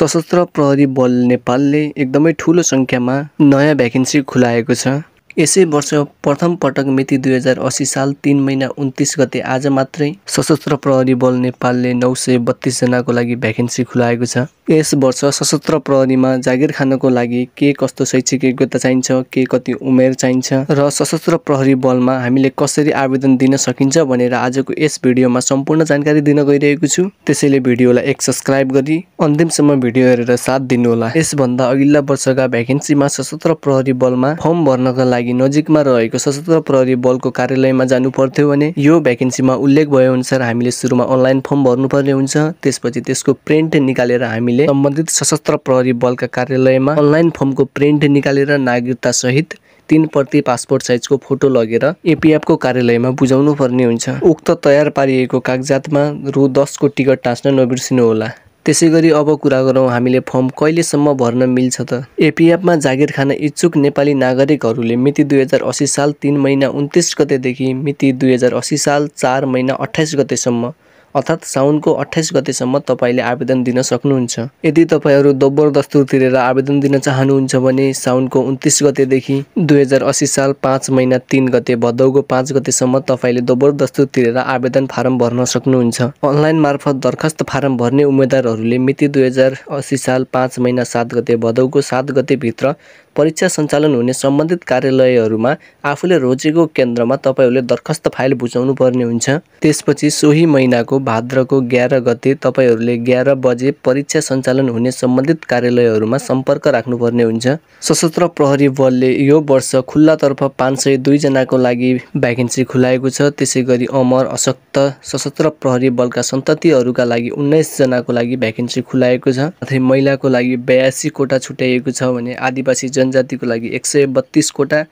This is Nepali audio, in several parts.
सशस्त्र प्रहरी बल नेपालले एकदमै ठुलो सङ्ख्यामा नयाँ भ्याकेन्सी खुलाएको छ यसै वर्ष प्रथम पटक मिति दुई हजार असी साल तिन महिना उन्तिस गते आज मात्रै सशस्त्र प्रहरी बल नेपालले नौ सय बत्तिसजनाको लागि भ्याकेन्सी खुलाएको छ यस वर्ष सशस्त्र प्रहरीमा जागिर खानको लागि के कस्तो शैक्षिक योग्यता चाहिन्छ के कति उमेर चाहिन्छ र सशस्त्र प्रहरी बलमा हामीले कसरी आवेदन दिन सकिन्छ भनेर आजको यस भिडियोमा सम्पूर्ण जानकारी दिन गइरहेको छु त्यसैले भिडियोलाई एक सब्सक्राइब गरी अन्तिमसम्म भिडियो हेरेर साथ दिनुहोला यसभन्दा अघिल्ला वर्षका भ्याकेन्सीमा सशस्त्र प्रहरी बलमा फर्म भर्नका लागि लागि नजिकमा रहेको सशस्त्र प्रहरी बलको कार्यालयमा जानुपर्थ्यो भने यो भ्याकेन्सीमा उल्लेख भए अनुसार हामीले सुरुमा अनलाइन फर्म भर्नुपर्ने हुन्छ त्यसपछि त्यसको प्रिन्ट निकालेर हामीले सम्बन्धित सशस्त्र प्रहरी बलका कार्यालयमा अनलाइन फर्मको प्रिन्ट निकालेर नागरिकता सहित तीन प्रति पासपोर्ट साइजको फोटो लगेर एपिएफको कार्यालयमा बुझाउनु पर्ने हुन्छ उक्त तयार पारिएको कागजातमा रु दसको टिकट टाँच्न नबिर्सिनुहोला त्यसै गरी अब कुरा गरौँ हामीले फर्म कहिलेसम्म भर्न मिल्छ त एपिएफमा जागिर खान इच्छुक नेपाली नागरिकहरूले मिति दुई हजार असी साल तिन महिना उन्तिस गतेदेखि मिति दुई हजार असी साल चार महिना अठाइस गतेसम्म अर्थात् साउनको अठाइस गतेसम्म तपाईँले आवेदन दिन सक्नुहुन्छ यदि तपाईँहरू दोब्बर दस्तुर तिरेर आवेदन दिन चाहनुहुन्छ भने साउनको उन्तिस गतेदेखि दुई हजार असी साल पाँच महिना तिन गते भदौको पाँच गतेसम्म तपाईँले दोब्बर दस्तुर तिरेर आवेदन फारम भर्न सक्नुहुन्छ अनलाइन मार्फत दरखास्त फारम भर्ने उम्मेद्वारहरूले मिति दुई हजार असी साल पाँच महिना सात गते भदौको सात गतेभित्र परीक्षा सञ्चालन हुने सम्बन्धित कार्यालयहरूमा आफूले रोजेको केन्द्रमा तपाईँहरूले दरखास्त फाइल बुझाउनु पर्ने हुन्छ त्यसपछि सोही महिनाको भाद्रको ग्यार गते तपाईँहरूले ग्यार बजे परीक्षा सञ्चालन हुने सम्बन्धित कार्यालयहरूमा सम्पर्क राख्नुपर्ने हुन्छ सशस्त्र प्रहरी बलले यो वर्ष खुल्लातर्फ पाँच सय दुईजनाको लागि भ्याकेन्सी खुलाएको छ त्यसै गरी अमर अशक्त सशस्त्र प्रहरी बलका सन्ततिहरूका लागि उन्नाइसजनाको लागि भ्याकेन्सी खुलाएको छ साथै महिलाको लागि बयासी कोटा छुट्याइएको छ भने आदिवासी जन जनजातिको लागि एक सय बत्तिस कोटा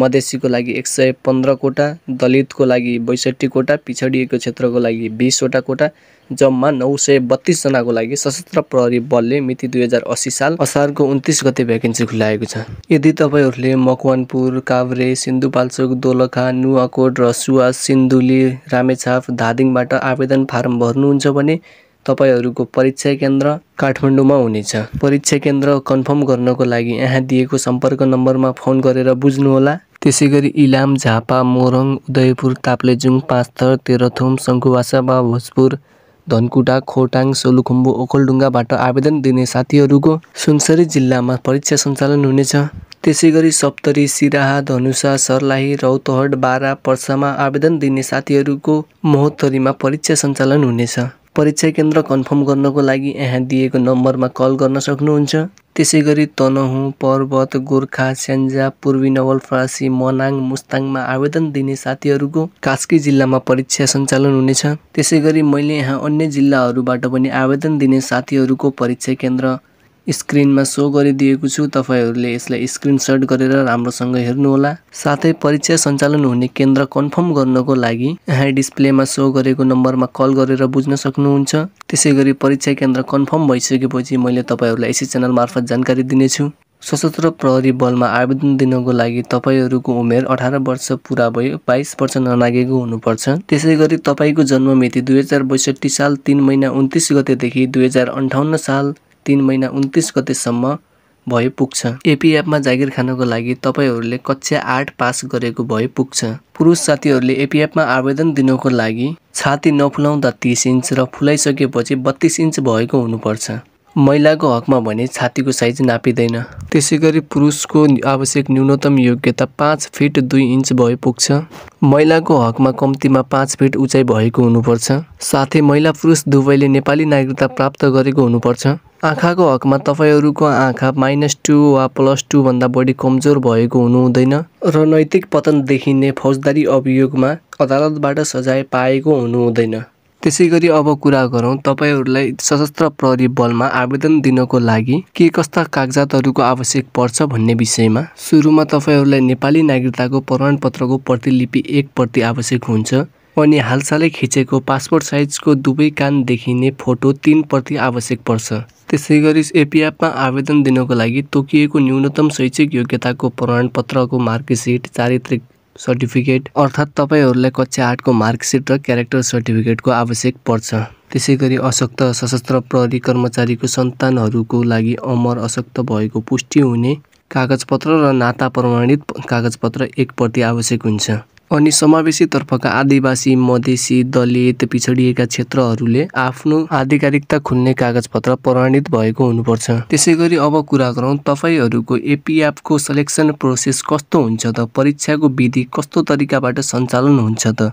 मधेसीको लागि एक सय पन्ध्र कोटा दलितको लागि बैसठी कोटा पिछडिएको क्षेत्रको लागि बिसवटा कोटा जम्मा नौ सय बत्तिसजनाको लागि सशस्त्र प्रहरी बलले मिति दुई हजार असी साल असारको उन्तिस गते भ्याकेन्सी खुलाएको छ यदि तपाईँहरूले मकवानपुर काभ्रे सिन्धुपाल्चोक दोलखा नुवाकोट र सुवास सिन्धुली रामेछाप धादिङबाट आवेदन फारम भर्नुहुन्छ भने तपाईँहरूको परीक्षा केन्द्र काठमाडौँमा हुनेछ परीक्षा केन्द्र कन्फर्म गर्नको लागि यहाँ दिएको सम्पर्क नम्बरमा फोन गरेर बुझ्नुहोला त्यसै गरी इलाम झापा मोरङ उदयपुर ताप्लेजुङ पाँचथर तेह्रथुम सङ्खुवासा वा भोजपुर धनकुटा खोटाङ सोलुखुम्बु ओखलडुङ्गाबाट आवेदन दिने साथीहरूको सुनसरी जिल्लामा परीक्षा सञ्चालन हुनेछ त्यसै गरी सप्तरी सिराहा धनुषा सर्लाही रौतहट बारा पर्सामा आवेदन दिने साथीहरूको महोत्तरीमा परीक्षा सञ्चालन हुनेछ परीक्षा केन्द्र कन्फर्म गर्नको लागि यहाँ दिएको नम्बरमा कल गर्न सक्नुहुन्छ त्यसै गरी तनहुँ पर्वत गोर्खा स्यान्जा पूर्वी नवलफ्रासी मनाङ मुस्ताङमा आवेदन दिने साथीहरूको कास्की जिल्लामा परीक्षा सञ्चालन हुनेछ त्यसै गरी मैले यहाँ अन्य जिल्लाहरूबाट पनि आवेदन दिने साथीहरूको परीक्षा केन्द्र स्क्रिनमा सो गरिदिएको छु तपाईँहरूले यसलाई स्क्रिनसट गरेर राम्रोसँग हेर्नुहोला साथै परीक्षा सञ्चालन हुने केन्द्र कन्फर्म गर्नको लागि यहाँ डिस्प्लेमा सो गरेको नम्बरमा कल गरेर बुझ्न सक्नुहुन्छ त्यसै गरी परीक्षा केन्द्र कन्फर्म भइसकेपछि मैले तपाईँहरूलाई यसै च्यानल मार्फत जानकारी दिनेछु सशस्त्र प्रहरी बलमा आवेदन दिनको लागि तपाईँहरूको उमेर अठार वर्ष पुरा भयो बाइस वर्ष ननागेको हुनुपर्छ त्यसै गरी तपाईँको मिति दुई हजार बैसठी साल तिन महिना उन्तिस गतेदेखि दुई हजार अन्ठाउन्न साल तिन महिना उन्तिस गतेसम्म भए पुग्छ एपिएफमा जागिर खानको लागि तपाईँहरूले कक्षा आठ पास गरेको भए पुग्छ पुरुष साथीहरूले एपिएफमा आवेदन दिनको लागि छाती नफुलाउँदा तिस इन्च र फुलाइसकेपछि बत्तिस इन्च भएको हुनुपर्छ महिलाको हकमा भने छातीको साइज नापिँदैन त्यसै गरी पुरुषको आवश्यक न्यूनतम योग्यता पाँच फिट दुई इन्च भए पुग्छ महिलाको हकमा कम्तीमा पाँच फिट उचाइ भएको हुनुपर्छ साथै महिला पुरुष दुवैले नेपाली नागरिकता प्राप्त गरेको हुनुपर्छ आँखाको हकमा तपाईँहरूको आँखा माइनस टू वा प्लस टूभन्दा बढी कमजोर भएको हुनुहुँदैन र नैतिक पतन देखिने फौजदारी अभियोगमा अदालतबाट सजाय पाएको हुनुहुँदैन त्यसै गरी अब कुरा गरौँ तपाईँहरूलाई सशस्त्र प्रहरी बलमा आवेदन दिनको लागि के कस्ता कागजातहरूको आवश्यक पर्छ भन्ने विषयमा सुरुमा तपाईँहरूलाई नेपाली नागरिकताको प्रमाणपत्रको प्रतिलिपि एक प्रति आवश्यक हुन्छ अनि हालसालै खिचेको पासपोर्ट साइजको दुवै कान देखिने फोटो तिन प्रति आवश्यक पर्छ त्यसै गरी एपिएफमा आवेदन दिनको लागि तोकिएको न्यूनतम शैक्षिक योग्यताको प्रमाणपत्रको मार्कसिट चारित्रिक सर्टिफिकेट अर्थात् तपाईँहरूलाई कक्षा आठको मार्कसिट र क्यारेक्टर सर्टिफिकेटको आवश्यक पर्छ त्यसै गरी अशक्त सशस्त्र प्रहरी कर्मचारीको सन्तानहरूको लागि अमर अशक्त भएको पुष्टि हुने कागजपत्र र नाता प्रमाणित कागजपत्र एक प्रति आवश्यक हुन्छ अनि समावेशीतर्फका आदिवासी मधेसी दलित पिछडिएका क्षेत्रहरूले आफ्नो आधिकारिकता खुल्ने कागजपत्र प्रमाणित भएको हुनुपर्छ त्यसै गरी अब कुरा गरौँ तपाईँहरूको एपिएफको सेलेक्सन प्रोसेस कस्तो हुन्छ त परीक्षाको विधि कस्तो तरिकाबाट सञ्चालन हुन्छ त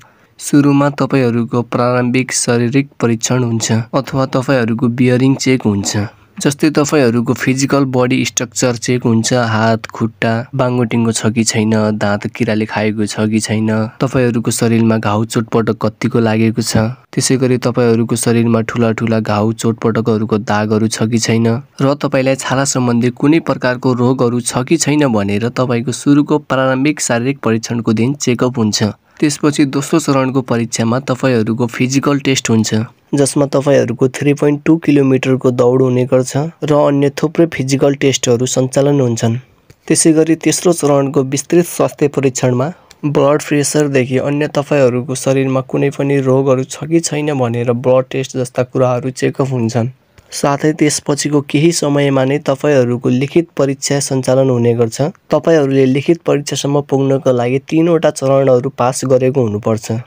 सुरुमा तपाईँहरूको प्रारम्भिक शारीरिक परीक्षण हुन्छ अथवा तपाईँहरूको बियरिङ चेक हुन्छ जस्तै तपाईँहरूको फिजिकल बडी स्ट्रक्चर चेक हुन्छ हात खुट्टा बाङ्गोटिङ्गो छ कि छैन दाँत किराले खाएको छ कि छैन तपाईँहरूको शरीरमा घाउ चोटपटक कत्तिको लागेको छ त्यसै गरी तपाईँहरूको शरीरमा ठुला ठुला घाउ चोटपटकहरूको दागहरू छ कि छैन र तपाईँलाई छाला सम्बन्धी कुनै प्रकारको रोगहरू छ कि छैन भनेर तपाईँको सुरुको प्रारम्भिक शारीरिक परीक्षणको दिन चेकअप हुन्छ त्यसपछि दोस्रो चरणको परीक्षामा तपाईँहरूको फिजिकल टेस्ट हुन्छ जसमा तपाईँहरूको थ्री पोइन्ट टू किलोमिटरको दौड हुने गर्छ र अन्य थुप्रै फिजिकल टेस्टहरू सञ्चालन हुन्छन् त्यसै गरी तेस्रो चरणको विस्तृत स्वास्थ्य परीक्षणमा ब्लड प्रेसरदेखि अन्य तपाईँहरूको शरीरमा कुनै पनि रोगहरू छ कि छैन भनेर ब्लड टेस्ट जस्ता कुराहरू चेकअप हुन्छन् साथै त्यसपछिको केही समयमा नै तपाईँहरूको लिखित परीक्षा सञ्चालन हुने गर्छ तपाईँहरूले लिखित परीक्षासम्म पुग्नको लागि तिनवटा चरणहरू पास गरेको हुनुपर्छ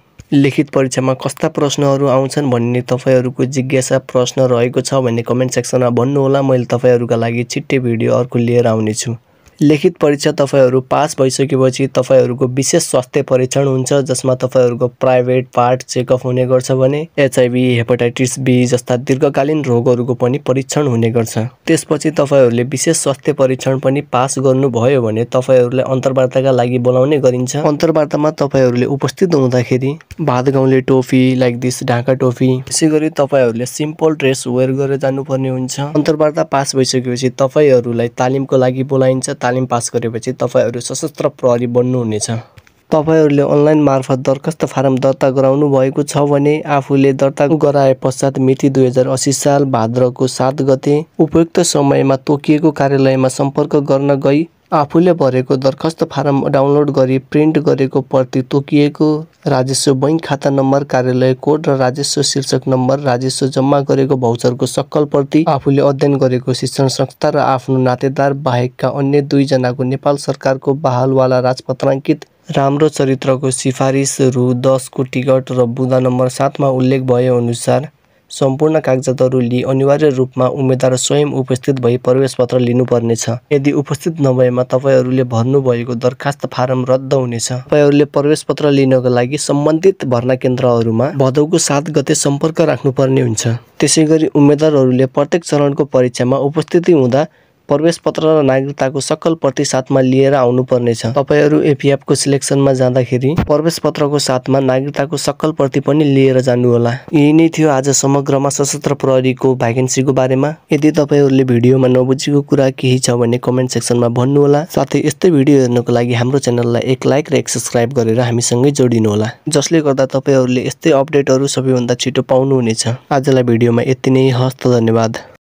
लिखित परीक्षामा कस्ता प्रश्नहरू आउँछन् भन्ने तपाईँहरूको जिज्ञासा प्रश्न रहेको छ भन्ने कमेन्ट सेक्सनमा भन्नुहोला मैले तपाईँहरूका लागि छिट्टै भिडियो अर्को लिएर आउनेछु लिखित परीक्षा तपाईँहरू पास भइसकेपछि तपाईँहरूको विशेष स्वास्थ्य परीक्षण हुन्छ जसमा तपाईँहरूको प्राइभेट पार्ट चेकअप हुने गर्छ भने एचआइभी हेपाटाइटिस बी जस्ता दीर्घकालीन रोगहरूको पनि परीक्षण हुने गर्छ त्यसपछि तपाईँहरूले विशेष स्वास्थ्य परीक्षण पनि पास गर्नुभयो भने तपाईँहरूलाई अन्तर्वार्ताका लागि बोलाउने गरिन्छ अन्तर्वार्तामा तपाईँहरूले उपस्थित हुँदाखेरि भात गाउँले toffee like this Dhaka toffee यसै गरी तपाईँहरूले सिम्पल ड्रेस वेयर गरेर जानुपर्ने हुन्छ अन्तर्वार्ता पास भइसकेपछि तपाईँहरूलाई तालिमको लागि बोलाइन्छ तालिम पास गरेपछि तपाईँहरू सशस्त्र प्रहरी बन्नुहुनेछ तपाईँहरूले अनलाइन मार्फत दरखास्त फारम दर्ता गराउनु भएको छ भने आफूले दर्ता गराए पश्चात मिति दुई हजार असी साल भाद्रको सात गते उपयुक्त समयमा तोकिएको कार्यालयमा सम्पर्क गर्न गई आफूले भरेको दरखास्त फारम डाउनलोड गरी प्रिन्ट गरेको प्रति तोकिएको राजस्व बैङ्क खाता नम्बर कार्यालय कोड र राजस्व शीर्षक नम्बर राजस्व जम्मा गरेको भौचरको सक्कल प्रति आफूले अध्ययन गरेको शिक्षण संस्था र आफ्नो नातेदार बाहेकका अन्य दुईजनाको नेपाल सरकारको बहालवाला राजपत्राङ्कित राम्रो चरित्रको सिफारिस रु दसको टिकट र बुँदा नम्बर सातमा उल्लेख भए अनुसार सम्पूर्ण कागजातहरू लिई अनिवार्य रूपमा उम्मेद्वार स्वयं उपस्थित भई प्रवेशपत्र लिनुपर्नेछ यदि उपस्थित नभएमा तपाईँहरूले भर्नुभएको दरखास्त फारम रद्द हुनेछ तपाईँहरूले प्रवेशपत्र लिनको लागि सम्बन्धित भर्ना केन्द्रहरूमा भदौको सात गते सम्पर्क राख्नुपर्ने हुन्छ त्यसै गरी उम्मेद्वारहरूले प्रत्येक चरणको परीक्षामा उपस्थिति हुँदा प्रवेशपत्र र नागरिकताको सकल प्रति साथमा लिएर आउनुपर्नेछ तपाईँहरू एपिएफको सिलेक्सनमा जाँदाखेरि प्रवेशपत्रको साथमा नागरिकताको सकल प्रति पनि लिएर जानुहोला यही नै थियो आज समग्रमा सशस्त्र प्रहरीको भ्याकेन्सीको बारेमा यदि तपाईँहरूले भिडियोमा नबुझेको कुरा केही छ भने कमेन्ट सेक्सनमा भन्नुहोला साथै यस्तै भिडियो हेर्नको लागि हाम्रो च्यानललाई एक लाइक र एक सब्सक्राइब गरेर हामीसँगै जोडिनुहोला जसले गर्दा तपाईँहरूले यस्तै अपडेटहरू सबैभन्दा छिटो पाउनुहुनेछ आजलाई भिडियोमा यति नै हस्त धन्यवाद